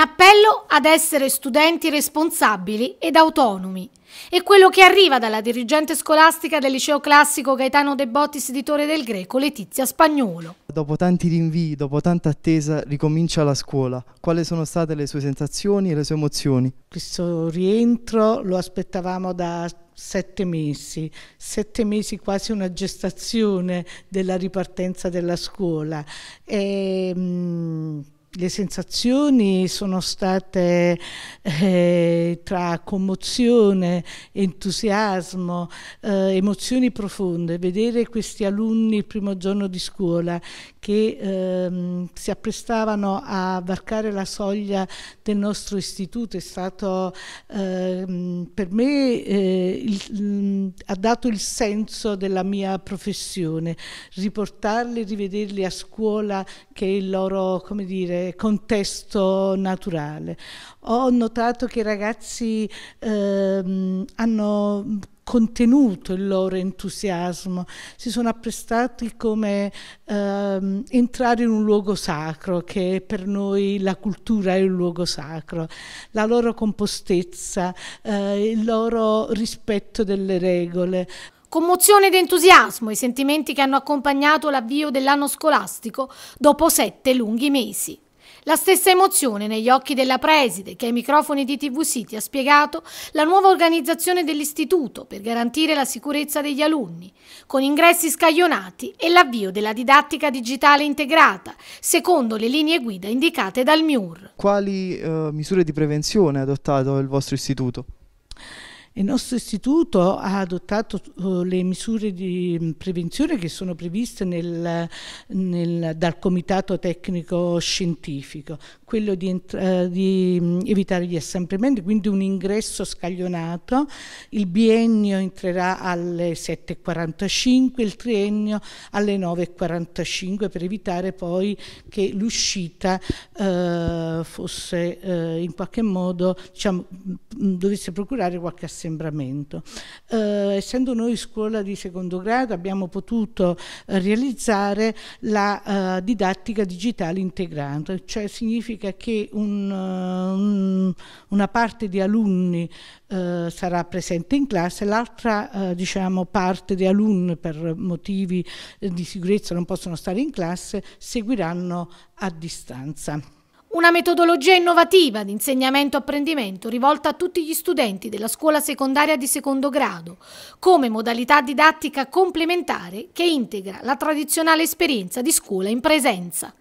Un appello ad essere studenti responsabili ed autonomi. È quello che arriva dalla dirigente scolastica del liceo classico Gaetano De Bottis di Torre del Greco, Letizia Spagnolo. Dopo tanti rinvii, dopo tanta attesa, ricomincia la scuola. Quali sono state le sue sensazioni e le sue emozioni? Questo rientro lo aspettavamo da sette mesi, sette mesi quasi una gestazione della ripartenza della scuola. E, ehm, mh, le sensazioni sono state eh, tra commozione, entusiasmo, eh, emozioni profonde. Vedere questi alunni il primo giorno di scuola che ehm, si apprestavano a varcare la soglia del nostro istituto è stato ehm, per me eh, il, mm, ha dato il senso della mia professione. Riportarli, rivederli a scuola che è il loro, come dire, contesto naturale. Ho notato che i ragazzi ehm, hanno contenuto il loro entusiasmo, si sono apprestati come ehm, entrare in un luogo sacro, che per noi la cultura è un luogo sacro, la loro compostezza, eh, il loro rispetto delle regole. Commozione ed entusiasmo, i sentimenti che hanno accompagnato l'avvio dell'anno scolastico dopo sette lunghi mesi. La stessa emozione negli occhi della preside che ai microfoni di TV City ha spiegato la nuova organizzazione dell'istituto per garantire la sicurezza degli alunni, con ingressi scaglionati e l'avvio della didattica digitale integrata, secondo le linee guida indicate dal MIUR. Quali eh, misure di prevenzione ha adottato il vostro istituto? Il nostro istituto ha adottato eh, le misure di mm, prevenzione che sono previste nel, nel, dal Comitato Tecnico Scientifico, quello di, eh, di, mm, evitare gli assembramenti, quindi un ingresso scaglionato, il biennio entrerà alle 7.45, il triennio alle 9.45 per evitare poi che l'uscita eh, fosse eh, in qualche modo, diciamo, mm, dovesse procurare qualche assembramento assembramento. Eh, essendo noi scuola di secondo grado abbiamo potuto eh, realizzare la eh, didattica digitale integrata, cioè significa che un, eh, un, una parte di alunni eh, sarà presente in classe, l'altra diciamo, parte di alunni per motivi di sicurezza non possono stare in classe seguiranno a distanza. Una metodologia innovativa di insegnamento-apprendimento rivolta a tutti gli studenti della scuola secondaria di secondo grado, come modalità didattica complementare che integra la tradizionale esperienza di scuola in presenza.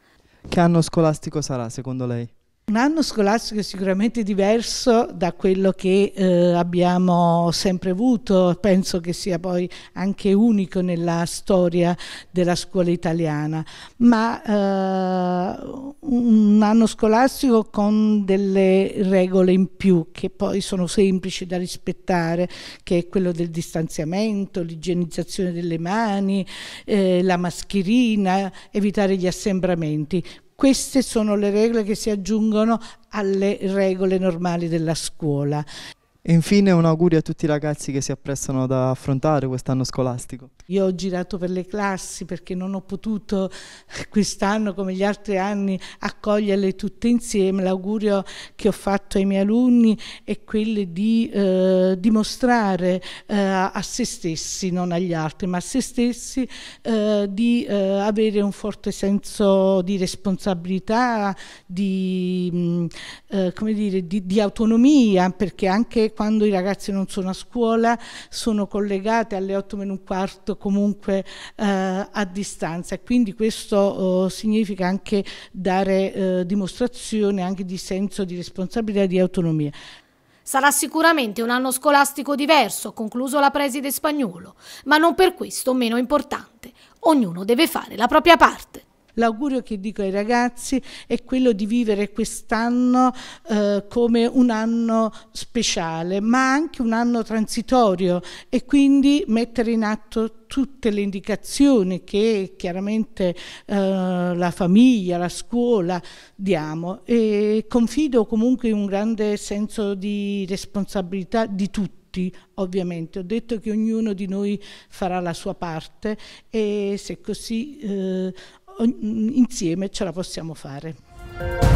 Che anno scolastico sarà secondo lei? Un anno scolastico sicuramente diverso da quello che eh, abbiamo sempre avuto, penso che sia poi anche unico nella storia della scuola italiana, ma eh, un anno scolastico con delle regole in più che poi sono semplici da rispettare, che è quello del distanziamento, l'igienizzazione delle mani, eh, la mascherina, evitare gli assembramenti. Queste sono le regole che si aggiungono alle regole normali della scuola. E infine un augurio a tutti i ragazzi che si apprestano ad affrontare quest'anno scolastico. Io ho girato per le classi perché non ho potuto quest'anno come gli altri anni accoglierle tutte insieme. L'augurio che ho fatto ai miei alunni è quello di eh, dimostrare eh, a se stessi, non agli altri, ma a se stessi eh, di eh, avere un forte senso di responsabilità, di, mm, eh, dire, di, di autonomia, perché anche quando i ragazzi non sono a scuola sono collegate alle 8 meno un quarto comunque eh, a distanza e quindi questo eh, significa anche dare eh, dimostrazione anche di senso di responsabilità e di autonomia. Sarà sicuramente un anno scolastico diverso, concluso la preside spagnolo, ma non per questo meno importante. Ognuno deve fare la propria parte. L'augurio che dico ai ragazzi è quello di vivere quest'anno eh, come un anno speciale, ma anche un anno transitorio e quindi mettere in atto tutte le indicazioni che chiaramente eh, la famiglia, la scuola diamo e confido comunque in un grande senso di responsabilità di tutti ovviamente. Ho detto che ognuno di noi farà la sua parte e se così eh, insieme ce la possiamo fare.